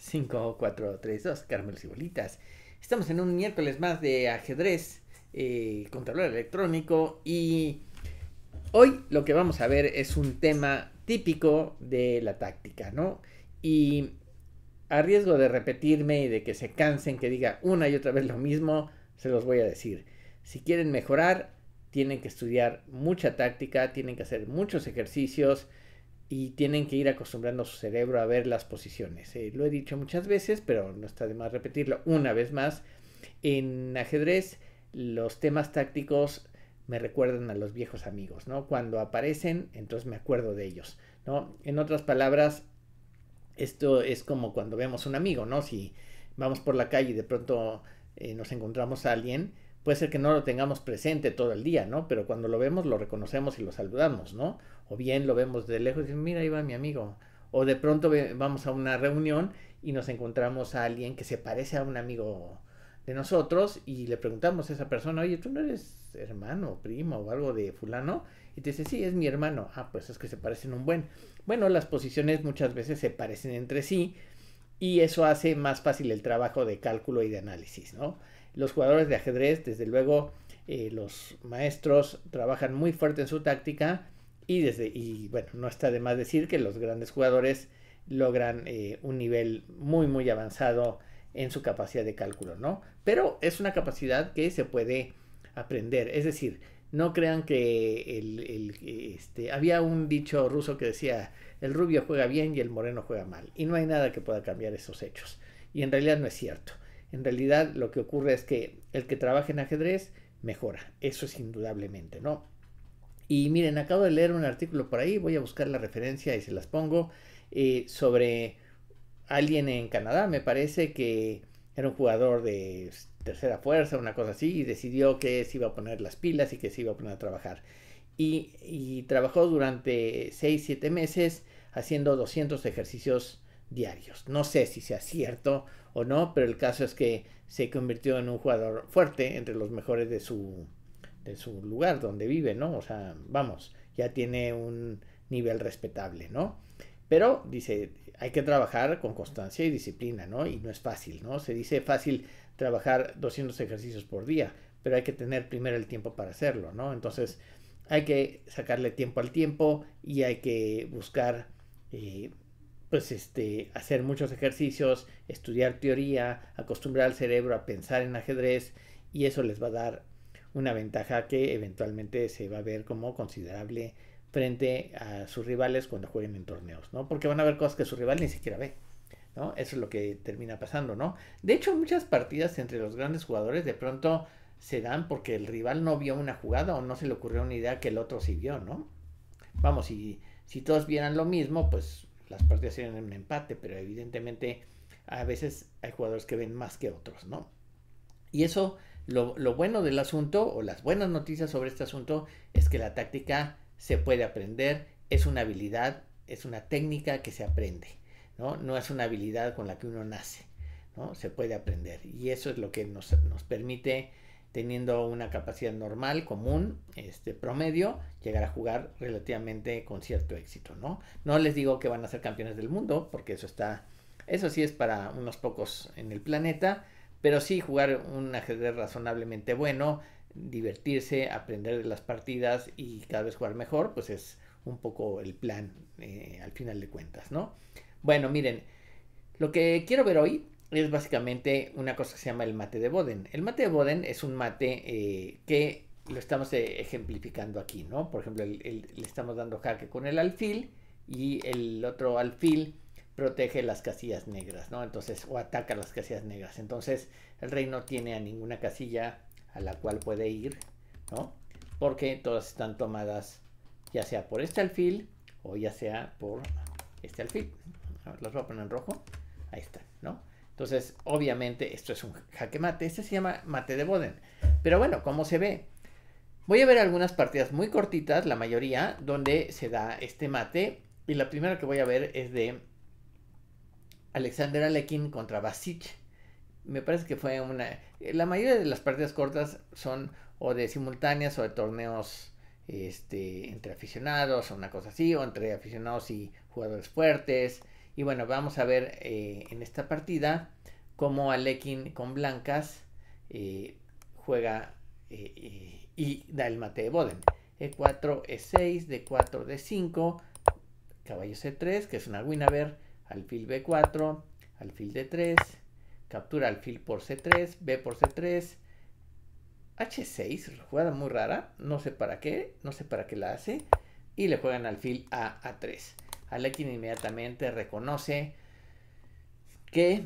5, 4, 3, 2, caramelos y bolitas. Estamos en un miércoles más de ajedrez eh, electrónico y hoy lo que vamos a ver es un tema típico de la táctica, ¿no? Y a riesgo de repetirme y de que se cansen, que diga una y otra vez lo mismo, se los voy a decir. Si quieren mejorar, tienen que estudiar mucha táctica, tienen que hacer muchos ejercicios, y tienen que ir acostumbrando su cerebro a ver las posiciones. Eh, lo he dicho muchas veces, pero no está de más repetirlo una vez más. En ajedrez los temas tácticos me recuerdan a los viejos amigos, ¿no? Cuando aparecen, entonces me acuerdo de ellos, ¿no? En otras palabras, esto es como cuando vemos un amigo, ¿no? Si vamos por la calle y de pronto eh, nos encontramos a alguien, puede ser que no lo tengamos presente todo el día, ¿no? Pero cuando lo vemos lo reconocemos y lo saludamos, ¿no? O bien lo vemos de lejos y dicen, mira, ahí va mi amigo. O de pronto vamos a una reunión y nos encontramos a alguien que se parece a un amigo de nosotros y le preguntamos a esa persona, oye, ¿tú no eres hermano, primo o algo de fulano? Y te dice, sí, es mi hermano. Ah, pues es que se parecen un buen. Bueno, las posiciones muchas veces se parecen entre sí y eso hace más fácil el trabajo de cálculo y de análisis, ¿no? Los jugadores de ajedrez, desde luego, eh, los maestros trabajan muy fuerte en su táctica y, desde, y bueno, no está de más decir que los grandes jugadores logran eh, un nivel muy, muy avanzado en su capacidad de cálculo, ¿no? Pero es una capacidad que se puede aprender. Es decir, no crean que el, este, había un dicho ruso que decía, el rubio juega bien y el moreno juega mal. Y no hay nada que pueda cambiar esos hechos. Y en realidad no es cierto. En realidad lo que ocurre es que el que trabaja en ajedrez mejora, eso es indudablemente, ¿no? Y miren, acabo de leer un artículo por ahí, voy a buscar la referencia y se las pongo, eh, sobre alguien en Canadá, me parece que era un jugador de tercera fuerza, una cosa así, y decidió que se iba a poner las pilas y que se iba a poner a trabajar. Y, y trabajó durante 6-7 meses haciendo 200 ejercicios diarios. No sé si sea cierto o no, pero el caso es que se convirtió en un jugador fuerte entre los mejores de su, de su lugar donde vive, ¿no? O sea, vamos, ya tiene un nivel respetable, ¿no? Pero dice, hay que trabajar con constancia y disciplina, ¿no? Y no es fácil, ¿no? Se dice fácil trabajar 200 ejercicios por día, pero hay que tener primero el tiempo para hacerlo, ¿no? Entonces, hay que sacarle tiempo al tiempo y hay que buscar eh, pues este, hacer muchos ejercicios, estudiar teoría, acostumbrar al cerebro a pensar en ajedrez y eso les va a dar una ventaja que eventualmente se va a ver como considerable frente a sus rivales cuando jueguen en torneos, ¿no? Porque van a ver cosas que su rival ni siquiera ve, ¿no? Eso es lo que termina pasando, ¿no? De hecho, muchas partidas entre los grandes jugadores de pronto se dan porque el rival no vio una jugada o no se le ocurrió una idea que el otro sí vio, ¿no? Vamos, si, si todos vieran lo mismo, pues las partidas eran un empate, pero evidentemente a veces hay jugadores que ven más que otros, ¿no? Y eso, lo, bueno del asunto, o las buenas noticias sobre este asunto, es que la táctica se puede aprender, es una habilidad, es una técnica que se aprende, ¿no? No es una habilidad con la que uno nace, ¿no? Se puede aprender. Y eso es lo que nos permite teniendo una capacidad normal, común, este promedio, llegar a jugar relativamente con cierto éxito, ¿no? No les digo que van a ser campeones del mundo, porque eso está, eso sí es para unos pocos en el planeta, pero sí jugar un ajedrez razonablemente bueno, divertirse, aprender de las partidas y cada vez jugar mejor, pues es un poco el plan eh, al final de cuentas, ¿no? Bueno, miren, lo que quiero ver hoy es básicamente una cosa que se llama el mate de Boden. El mate de Boden es un mate eh, que lo estamos eh, ejemplificando aquí, ¿no? Por ejemplo, le estamos dando jaque con el alfil y el otro alfil protege las casillas negras, ¿no? Entonces, o ataca las casillas negras. Entonces, el rey no tiene a ninguna casilla a la cual puede ir, ¿no? Porque todas están tomadas ya sea por este alfil o ya sea por este alfil. Los voy a poner en rojo. Ahí está, ¿no? Entonces, obviamente, esto es un jaque mate. Este se llama mate de Boden. Pero bueno, ¿cómo se ve? Voy a ver algunas partidas muy cortitas, la mayoría, donde se da este mate. Y la primera que voy a ver es de Alexander Alekin contra Basic. Me parece que fue una... La mayoría de las partidas cortas son o de simultáneas o de torneos este, entre aficionados o una cosa así, o entre aficionados y jugadores fuertes. Y bueno, vamos a ver eh, en esta partida cómo Alekin con blancas eh, juega eh, y da el mate de Boden. E4, E6, D4, D5, caballo C3, que es una ver, alfil B4, alfil D3, captura alfil por C3, B por C3, H6, jugada muy rara, no sé para qué, no sé para qué la hace, y le juegan alfil a A3. Alekin inmediatamente reconoce que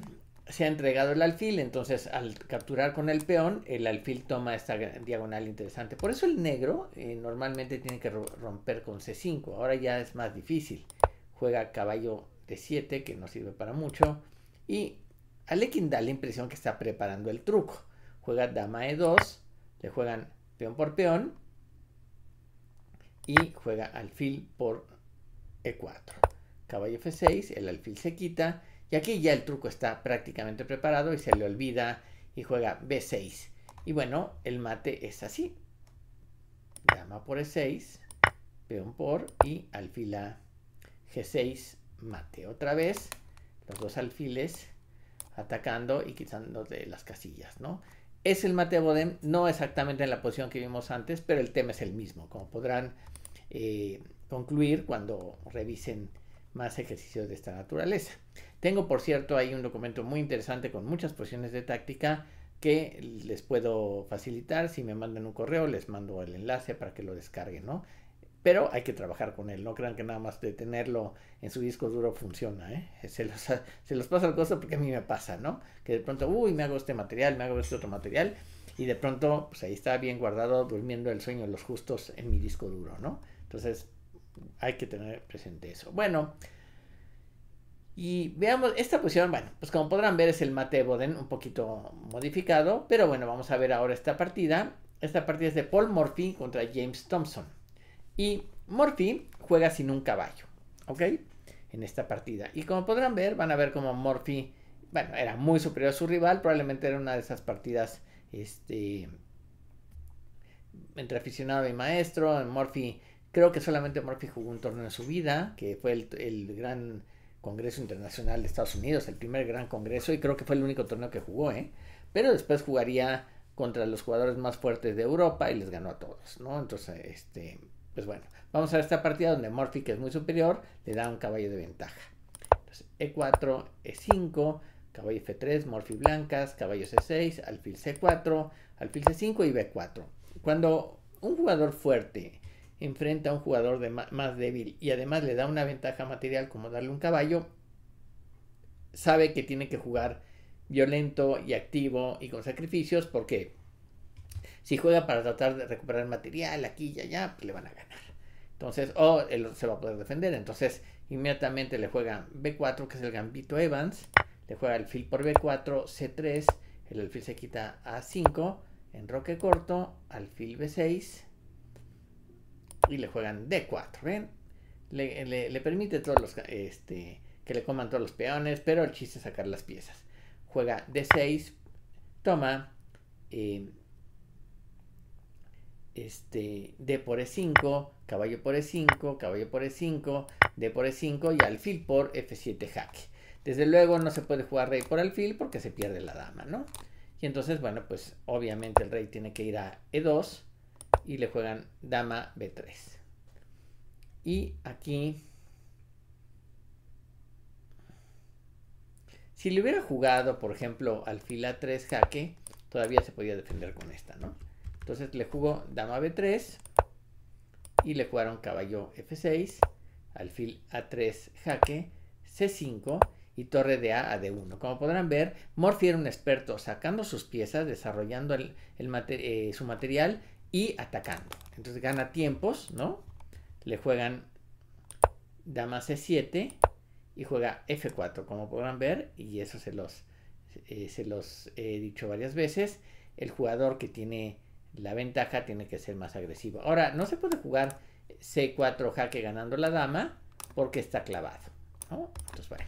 se ha entregado el alfil, entonces al capturar con el peón, el alfil toma esta diagonal interesante. Por eso el negro eh, normalmente tiene que romper con C5, ahora ya es más difícil. Juega caballo de 7, que no sirve para mucho, y Alekin da la impresión que está preparando el truco. Juega dama E2, le juegan peón por peón, y juega alfil por e4. Caballo F6, el alfil se quita y aquí ya el truco está prácticamente preparado y se le olvida y juega B6. Y bueno, el mate es así. Dama por E6, peón por y alfila G6, mate. Otra vez, los dos alfiles atacando y quitando de las casillas, ¿no? Es el mate Bodem, no exactamente en la posición que vimos antes, pero el tema es el mismo. Como podrán eh, concluir cuando revisen más ejercicios de esta naturaleza. Tengo, por cierto, ahí un documento muy interesante con muchas posiciones de táctica que les puedo facilitar. Si me mandan un correo, les mando el enlace para que lo descarguen, ¿no? Pero hay que trabajar con él, no crean que nada más de tenerlo en su disco duro funciona, ¿eh? Se los, se pasa el costo porque a mí me pasa, ¿no? Que de pronto, uy, me hago este material, me hago este otro material, y de pronto, pues ahí está bien guardado, durmiendo el sueño de los justos en mi disco duro, ¿no? Entonces, hay que tener presente eso. Bueno, y veamos, esta posición, bueno, pues como podrán ver es el mate Boden un poquito modificado, pero bueno, vamos a ver ahora esta partida. Esta partida es de Paul Murphy contra James Thompson. Y Murphy juega sin un caballo, ¿ok? En esta partida. Y como podrán ver, van a ver como Murphy, bueno, era muy superior a su rival, probablemente era una de esas partidas, este, entre aficionado y maestro, Murphy Creo que solamente Morphy jugó un torneo en su vida, que fue el, gran Congreso Internacional de Estados Unidos, el primer gran Congreso, y creo que fue el único torneo que jugó, ¿eh? Pero después jugaría contra los jugadores más fuertes de Europa y les ganó a todos, ¿no? Entonces, este, pues bueno, vamos a ver esta partida donde Morphy que es muy superior, le da un caballo de ventaja. Entonces, E4, E5, caballo F3, Morphy blancas, caballo C6, alfil C4, alfil C5 y B4. Cuando un jugador fuerte enfrenta a un jugador más débil y además le da una ventaja material como darle un caballo, sabe que tiene que jugar violento y activo y con sacrificios porque si juega para tratar de recuperar material aquí y allá, pues le van a ganar. Entonces, o él se va a poder defender. Entonces, inmediatamente le juega B4, que es el gambito Evans. Le juega alfil por B4, C3. El alfil se quita A5. en roque corto, alfil B6 y le juegan D4, ¿ven? Le, permite todos este, que le coman todos los peones, pero el chiste es sacar las piezas. Juega D6, toma eh, este, D por E5, caballo por E5, caballo por E5, D por E5 y alfil por F7 jaque. Desde luego no se puede jugar rey por alfil porque se pierde la dama, ¿no? Y entonces, bueno, pues obviamente el rey tiene que ir a E2 y le juegan dama b3. Y aquí, si le hubiera jugado, por ejemplo, alfil a3 jaque, todavía se podía defender con esta, ¿no? Entonces le jugó dama b3 y le jugaron caballo f6, alfil a3 jaque, c5 y torre de A a D1. Como podrán ver, Morphy era un experto sacando sus piezas, desarrollando el, eh, su material y atacando. Entonces gana tiempos, ¿no? Le juegan dama c7 y juega f4, como podrán ver, y eso se los, eh, se los he dicho varias veces. El jugador que tiene la ventaja tiene que ser más agresivo. Ahora, no se puede jugar c4 jaque ganando la dama porque está clavado, Entonces, bueno,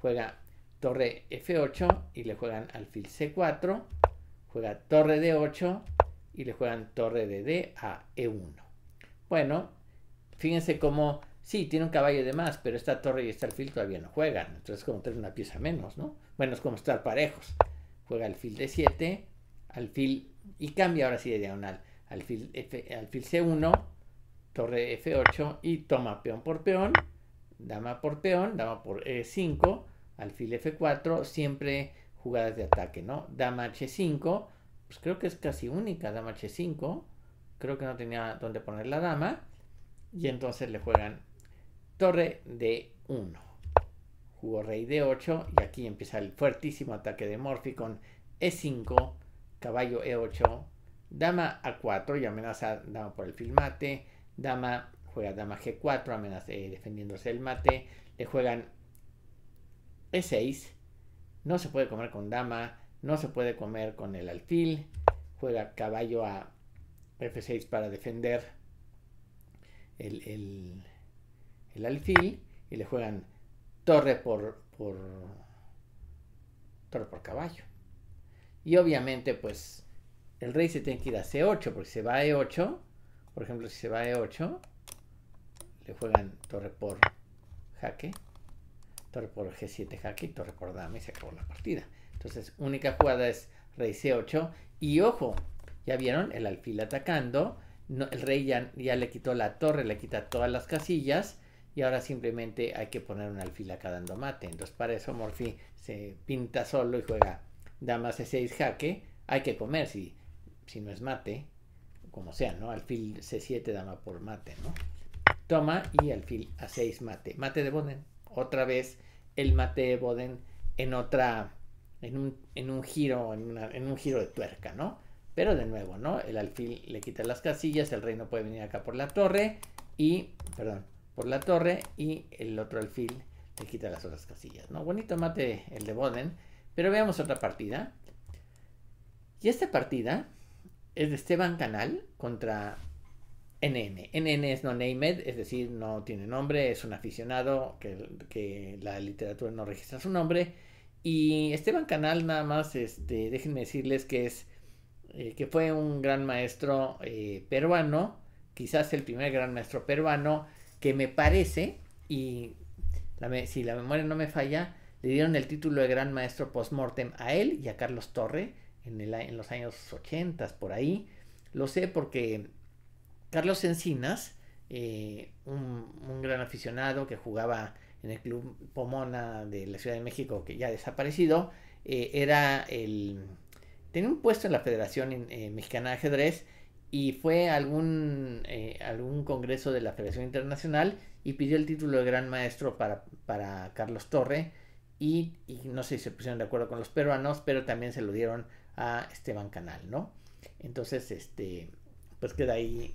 juega torre f8 y le juegan alfil c4, juega torre d8 y le juegan torre de D a E1. Bueno, fíjense cómo, sí, tiene un caballo de más, pero esta torre y este alfil todavía no juegan, entonces como tener una pieza menos, ¿no? Bueno, es como estar parejos. Juega alfil de 7, alfil, y cambia ahora sí de diagonal, alfil, F, alfil C1, torre F8 y toma peón por peón, dama por peón, dama por E5, alfil F4, siempre jugadas de ataque, ¿no? Dama H5, pues creo que es casi única, dama h5, creo que no tenía dónde poner la dama, y entonces le juegan torre de 1. Jugó rey de 8 y aquí empieza el fuertísimo ataque de Morphy con e5, caballo e8, dama a4 y amenaza dama por el filmate, dama juega dama g4, amenaza eh, defendiéndose el mate, le juegan e6, no se puede comer con dama, no se puede comer con el alfil, juega caballo a F6 para defender el, alfil y le juegan torre por, por, torre por caballo. Y obviamente pues el rey se tiene que ir a C8 porque se va a E8, por ejemplo si se va a E8 le juegan torre por jaque, torre por G7 jaque y torre por dame. y se acabó la partida. Entonces, única jugada es rey c8. Y ojo, ya vieron el alfil atacando. el rey ya, le quitó la torre, le quita todas las casillas. Y ahora simplemente hay que poner un alfil acá dando mate. Entonces, para eso Morphy se pinta solo y juega dama c6 jaque. Hay que comer si, si no es mate. Como sea, ¿no? Alfil c7 dama por mate, ¿no? Toma y alfil a6 mate. Mate de Boden. Otra vez el mate de Boden en otra en un, en un giro, en, un giro de tuerca, ¿no? Pero de nuevo, ¿no? El alfil le quita las casillas, el rey no puede venir acá por la torre y, perdón, por la torre y el otro alfil le quita las otras casillas, ¿no? Bonito mate el de Boden, pero veamos otra partida. Y esta partida es de Esteban Canal contra NN. NN es no named, es decir, no tiene nombre, es un aficionado que, que, la literatura no registra su nombre y Esteban Canal, nada más, este, déjenme decirles que es, eh, que fue un gran maestro eh, peruano, quizás el primer gran maestro peruano, que me parece, y si la memoria no me falla, le dieron el título de gran maestro post-mortem a él y a Carlos Torre en, los años 80, por ahí. Lo sé porque Carlos Encinas, eh, un gran aficionado que jugaba en el Club Pomona de la Ciudad de México, que ya ha desaparecido, eh, era el... tenía un puesto en la Federación eh, Mexicana de Ajedrez y fue a algún, eh, algún congreso de la Federación Internacional y pidió el título de Gran Maestro para, Carlos Torre y, y, no sé si se pusieron de acuerdo con los peruanos, pero también se lo dieron a Esteban Canal, ¿no? Entonces, este, pues queda ahí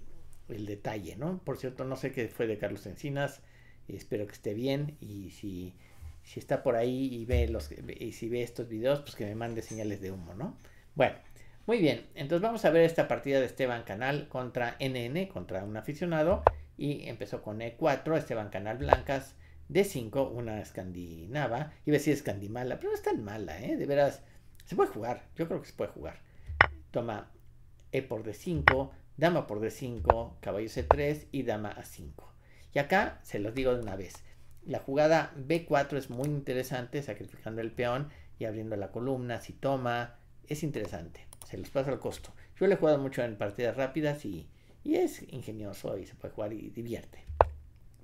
el detalle, ¿no? Por cierto, no sé qué fue de Carlos Encinas, espero que esté bien y si, está por ahí y ve, los, y si ve estos videos, pues que me mande señales de humo, ¿no? Bueno, muy bien, entonces vamos a ver esta partida de Esteban Canal contra NN, contra un aficionado. Y empezó con E4, Esteban Canal blancas, D5, una escandinava. Iba a decir escandimala, pero no es tan mala, ¿eh? De veras, se puede jugar, yo creo que se puede jugar. Toma E por D5, dama por D5, caballo C3 y dama A5. Y acá se los digo de una vez. La jugada B4 es muy interesante, sacrificando el peón y abriendo la columna, si toma, es interesante, se les pasa el costo. Yo le he jugado mucho en partidas rápidas y, es ingenioso y se puede jugar y divierte.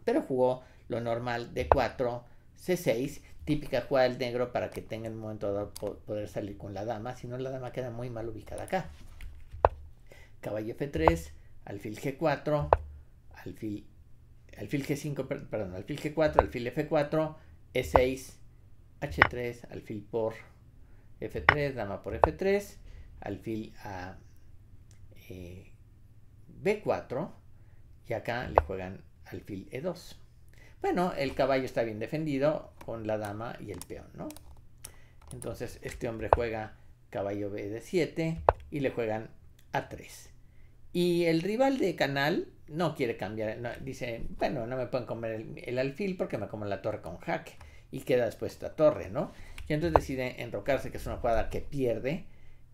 Pero jugó lo normal D4, C6, típica jugada del negro para que tenga el momento de poder salir con la dama, si no la dama queda muy mal ubicada acá. Caballo F3, alfil G4, alfil alfil G5, perdón, alfil G4, alfil F4, E6, H3, alfil por F3, dama por F3, alfil a eh, B4 y acá le juegan alfil E2. Bueno, el caballo está bien defendido con la dama y el peón, ¿no? Entonces este hombre juega caballo B de 7 y le juegan A3. Y el rival de canal no quiere cambiar, dice, bueno, no me pueden comer el, alfil porque me comen la torre con jaque y queda después esta torre, ¿no? Y entonces decide enrocarse, que es una jugada que pierde,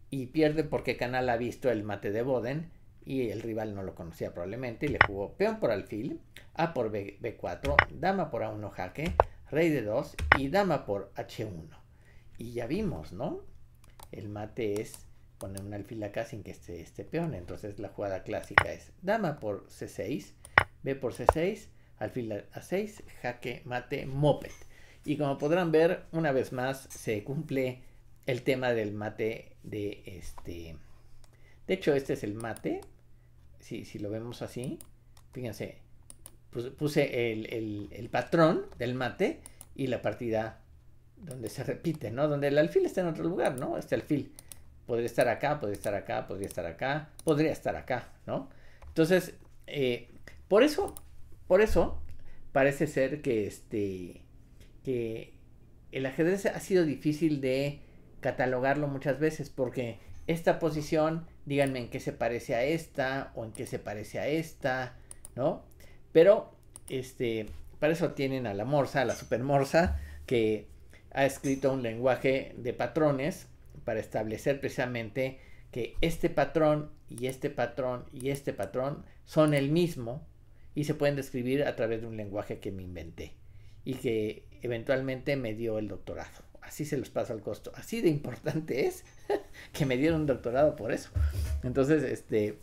y pierde porque Canal ha visto el mate de Boden y el rival no lo conocía probablemente y le jugó peón por alfil, A por B, 4 dama por A1 jaque, rey de 2 y dama por H1. Y ya vimos, ¿no? El mate es poner un alfil acá sin que esté este peón. Entonces la jugada clásica es dama por c6, b por c6, alfil a 6, jaque mate moped. Y como podrán ver, una vez más se cumple el tema del mate de este... De hecho, este es el mate. Si, lo vemos así, fíjense, puse el, el patrón del mate y la partida donde se repite, ¿no? Donde el alfil está en otro lugar, ¿no? Este alfil podría estar acá, podría estar acá, podría estar acá, podría estar acá, ¿no? Entonces, eh, por eso, por eso parece ser que este, que el ajedrez ha sido difícil de catalogarlo muchas veces porque esta posición, díganme en qué se parece a esta o en qué se parece a esta, ¿no? Pero, este, para eso tienen a la morsa, a la supermorsa, que ha escrito un lenguaje de patrones para establecer precisamente que este patrón y este patrón y este patrón son el mismo y se pueden describir a través de un lenguaje que me inventé y que eventualmente me dio el doctorado. Así se los paso al costo. Así de importante es que me dieron doctorado por eso. Entonces, este,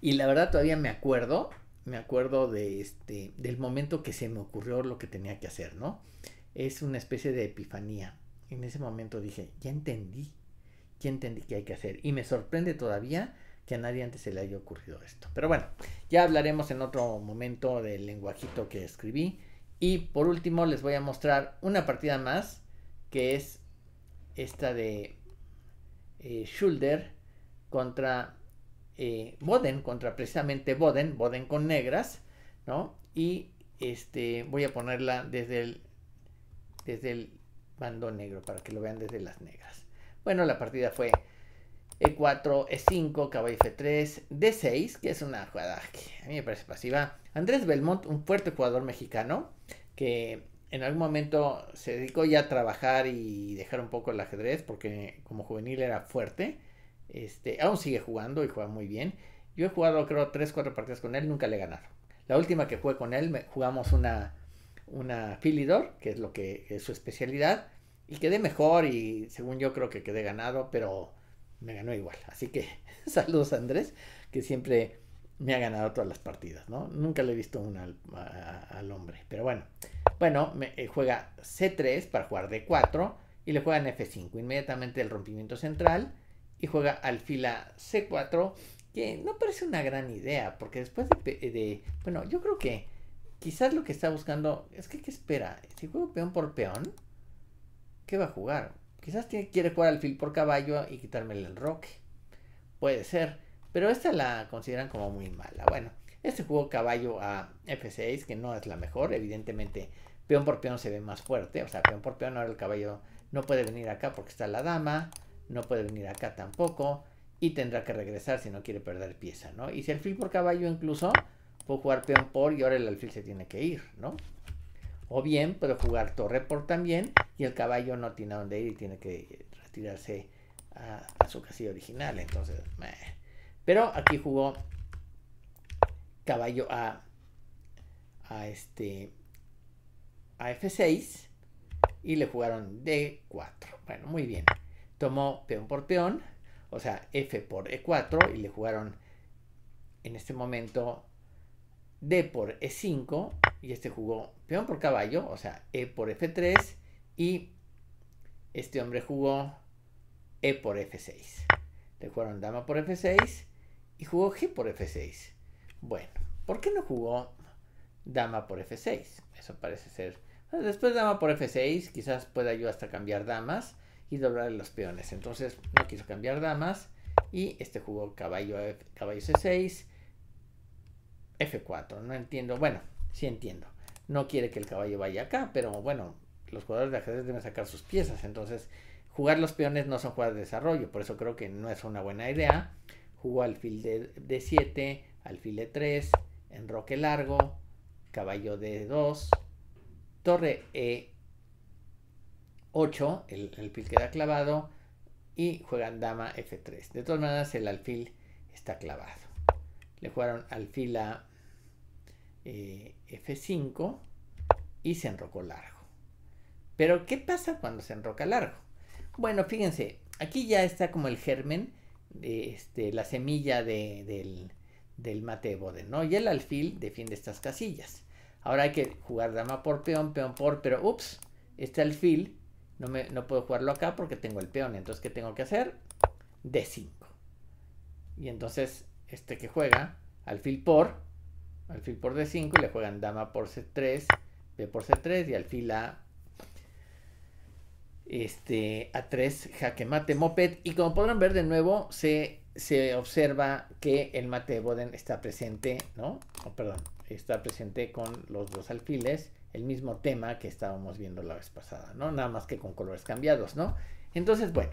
y la verdad todavía me acuerdo, me acuerdo de este, del momento que se me ocurrió lo que tenía que hacer, ¿no? Es una especie de epifanía en ese momento dije, ya entendí, ya entendí qué hay que hacer. Y me sorprende todavía que a nadie antes se le haya ocurrido esto. Pero bueno, ya hablaremos en otro momento del lenguajito que escribí. Y por último les voy a mostrar una partida más, que es esta de eh, Schulder contra eh, Boden, contra precisamente Boden, Boden con negras, ¿no? Y este, voy a ponerla desde el, desde el Bando negro, para que lo vean desde las negras. Bueno, la partida fue E4, E5, caballo F3, D6, que es una jugada que a mí me parece pasiva. Andrés Belmont, un fuerte jugador mexicano, que en algún momento se dedicó ya a trabajar y dejar un poco el ajedrez, porque como juvenil era fuerte. Este, aún sigue jugando y juega muy bien. Yo he jugado creo 3, 4 partidas con él, nunca le he ganado, La última que jugué con él, jugamos una una Philidor, que es lo que es su especialidad, y quedé mejor y según yo creo que quedé ganado, pero me ganó igual. Así que saludos a Andrés, que siempre me ha ganado todas las partidas, ¿no? Nunca le he visto una al, hombre, pero bueno. Bueno, me, eh, juega C3 para jugar D4 y le juegan F5, inmediatamente el rompimiento central y juega al fila C4, que no parece una gran idea, porque después de bueno, yo creo que Quizás lo que está buscando es que, ¿qué espera? Si juego peón por peón, ¿qué va a jugar? Quizás quiere jugar alfil por caballo y quitarme el roque Puede ser, pero esta la consideran como muy mala. Bueno, este juego caballo a F6, que no es la mejor, evidentemente peón por peón se ve más fuerte, o sea, peón por peón ahora el caballo no puede venir acá porque está la dama, no puede venir acá tampoco, y tendrá que regresar si no quiere perder pieza, ¿no? Y si el alfil por caballo incluso puedo jugar peón por y ahora el alfil se tiene que ir, ¿no? O bien puedo jugar torre por también y el caballo no tiene a dónde ir y tiene que retirarse a, su casilla original. Entonces, pero aquí jugó caballo a, a este a F6 y le jugaron D4. Bueno, muy bien. Tomó peón por peón, o sea, F por E4 y le jugaron en este momento D por E5, y este jugó peón por caballo, o sea, E por F3, y este hombre jugó E por F6. Le jugaron dama por F6 y jugó G por F6. Bueno, ¿por qué no jugó dama por F6? Eso parece ser... Después dama por F6, quizás pueda yo hasta cambiar damas y doblar los peones. Entonces no quiso cambiar damas y este jugó caballo, caballo C6 F4, no entiendo. Bueno, sí entiendo. No quiere que el caballo vaya acá, pero bueno, los jugadores de ajedrez deben sacar sus piezas. Entonces, jugar los peones no son jugadas de desarrollo, por eso creo que no es una buena idea. Jugó alfil de, 7, alfil de 3, enroque largo, caballo de 2, torre E8, el alfil queda clavado, y juegan dama F3. De todas maneras, el alfil está clavado. Le jugaron alfil a eh, F5 y se enrocó largo. Pero, ¿qué pasa cuando se enroca largo? Bueno, fíjense, aquí ya está como el germen, este, la semilla del, del, mate de Boden, ¿no? Y el alfil defiende estas casillas. Ahora hay que jugar dama por peón, peón por, pero ups, este alfil no, no puedo jugarlo acá porque tengo el peón. Entonces, ¿qué tengo que hacer? D5. Y entonces, este que juega, alfil por, alfil por d5 y le juegan dama por c3, b por c3 y alfil a este a3 jaque mate moped y como podrán ver de nuevo se, se observa que el mate de Boden está presente, ¿no? Oh, perdón, está presente con los dos alfiles, el mismo tema que estábamos viendo la vez pasada, ¿no? Nada más que con colores cambiados, ¿no? Entonces, bueno,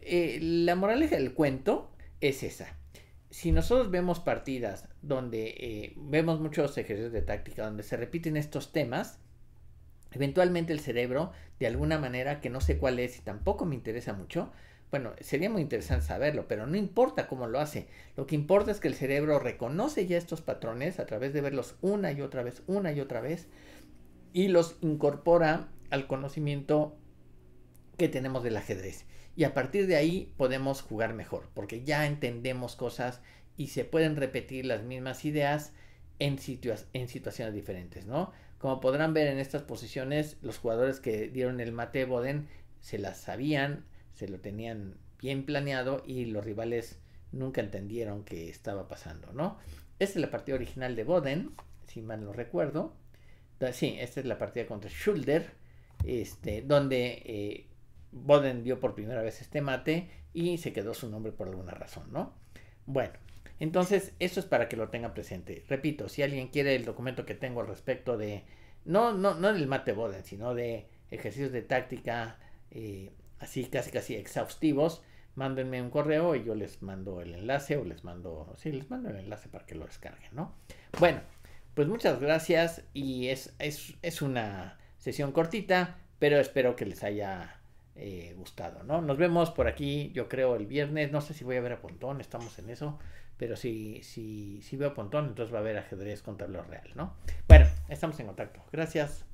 eh, la moraleja del cuento es esa si nosotros vemos partidas donde eh, vemos muchos ejercicios de táctica donde se repiten estos temas, eventualmente el cerebro, de alguna manera que no sé cuál es y tampoco me interesa mucho, bueno, sería muy interesante saberlo, pero no importa cómo lo hace. Lo que importa es que el cerebro reconoce ya estos patrones a través de verlos una y otra vez, una y otra vez, y los incorpora al conocimiento que tenemos del ajedrez y a partir de ahí podemos jugar mejor, porque ya entendemos cosas y se pueden repetir las mismas ideas en, en situaciones diferentes, ¿no? Como podrán ver en estas posiciones, los jugadores que dieron el mate Boden se las sabían, se lo tenían bien planeado y los rivales nunca entendieron qué estaba pasando, ¿no? Esta es la partida original de Boden, si mal no recuerdo. Sí, esta es la partida contra Schulder, este, donde eh, Boden dio por primera vez este mate y se quedó su nombre por alguna razón, ¿no? Bueno, entonces esto es para que lo tenga presente. Repito, si alguien quiere el documento que tengo al respecto de, no, no, no del mate Boden, sino de ejercicios de táctica, eh, así casi casi exhaustivos, mándenme un correo y yo les mando el enlace o les mando, sí, les mando el enlace para que lo descarguen, ¿no? Bueno, pues muchas gracias y es, es, es una sesión cortita, pero espero que les haya eh, gustado, ¿no? Nos vemos por aquí, yo creo, el viernes. No sé si voy a ver a Pontón, estamos en eso. Pero si, si, si veo a Pontón, entonces va a haber ajedrez con tablero real, ¿no? Bueno, estamos en contacto. Gracias.